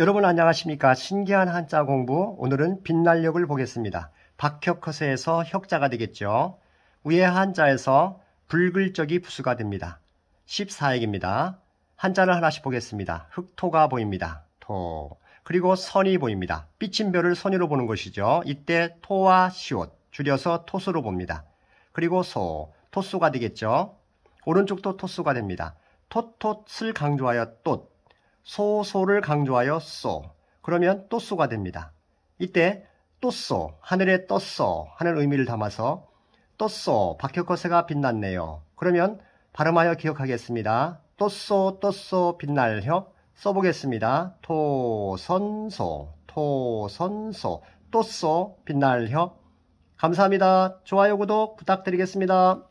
여러분 안녕하십니까? 신기한 한자 공부 오늘은 빛날력을 보겠습니다. 박혁허세에서 혁자가 되겠죠. 위의 한자에서 불글적이 부수가 됩니다. 14액입니다. 한자를 하나씩 보겠습니다. 흑토가 보입니다. 토. 그리고 선이 보입니다. 삐침 별을 선으로 보는 것이죠. 이때 토와 시옷, 줄여서 토수로 봅니다. 그리고 소, 토수가 되겠죠. 오른쪽도 토수가 됩니다. 토톳을 강조하여 돛, 소소를 강조하여 쏘. 그러면 또쏘가 됩니다. 이때 또쏘, 하늘에 떴어 하는 의미를 담아서 떴어, 박혁거세가 빛났네요. 그러면 발음하여 기억하겠습니다. 떴어, 떴어, 빛날혀 써보겠습니다. 토선소, 토선소, 떴어, 빛날혀 감사합니다. 좋아요, 구독 부탁드리겠습니다.